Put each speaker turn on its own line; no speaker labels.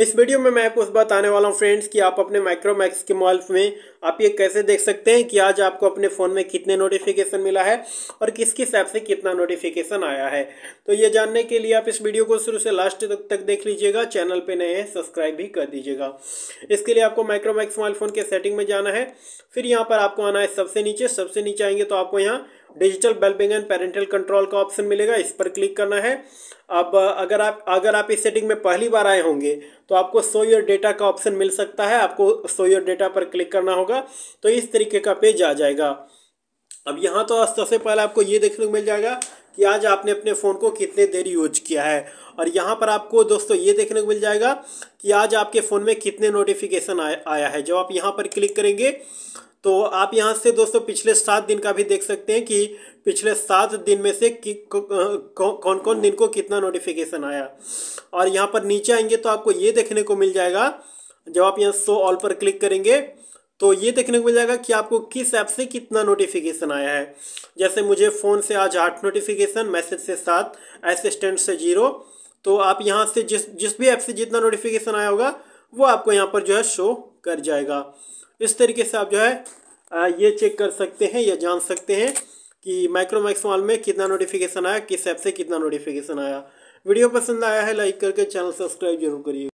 इस वीडियो में मैं आपको उस बात आने वाला हूं फ्रेंड्स कि आप अपने माइक्रोमैक्स के मोबाइल में आप ये कैसे देख सकते हैं कि आज आपको अपने फ़ोन में कितने नोटिफिकेशन मिला है और किस किस ऐप से कितना नोटिफिकेशन आया है तो ये जानने के लिए आप इस वीडियो को शुरू से लास्ट तक तक देख लीजिएगा चैनल पे नए हैं सब्सक्राइब भी कर दीजिएगा इसके लिए आपको माइक्रोमैक्स मोबाइल फ़ोन के सेटिंग में जाना है फिर यहाँ पर आपको आना है सबसे नीचे सबसे नीचे आएंगे तो आपको यहाँ digital wellbeing and parental control का ऑप्शन मिलेगा इस पर क्लिक करना है अब अगर आप अगर आप इस सेटिंग में पहली बार आए होंगे तो आपको सो योर डेटा का ऑप्शन मिल सकता है आपको सो योर डेटा पर क्लिक करना होगा तो इस तरीके का पेज आ जाएगा अब यहाँ तो सबसे पहले आपको ये देखने को मिल जाएगा कि आज आपने अपने फ़ोन को कितने देर यूज किया है और यहाँ पर आपको दोस्तों ये देखने को मिल जाएगा कि आज आपके फ़ोन में कितने नोटिफिकेशन आया आया है जब आप यहाँ पर क्लिक करेंगे तो आप यहाँ से दोस्तों पिछले सात दिन का भी देख सकते हैं कि पिछले सात दिन में से कौन कौन दिन को कितना नोटिफिकेशन आया और यहाँ पर नीचे आएंगे तो आपको ये देखने को मिल जाएगा जब आप यहाँ सो ऑल पर क्लिक करेंगे तो ये देखने को मिल जाएगा कि आपको किस ऐप से कितना नोटिफिकेशन आया है जैसे मुझे फ़ोन से आज आठ नोटिफिकेशन मैसेज से सात असिस्टेंट से जीरो तो आप यहाँ से जिस जिस भी ऐप से जितना नोटिफिकेशन आया होगा वो आपको यहाँ पर जो है शो कर जाएगा इस तरीके से आप जो है ये चेक कर सकते हैं या जान सकते हैं कि माइक्रोमैक्स मॉल में कितना नोटिफिकेशन आया किस ऐप से कितना नोटिफिकेशन आया वीडियो पसंद आया है लाइक करके चैनल सब्सक्राइब जरूर करिए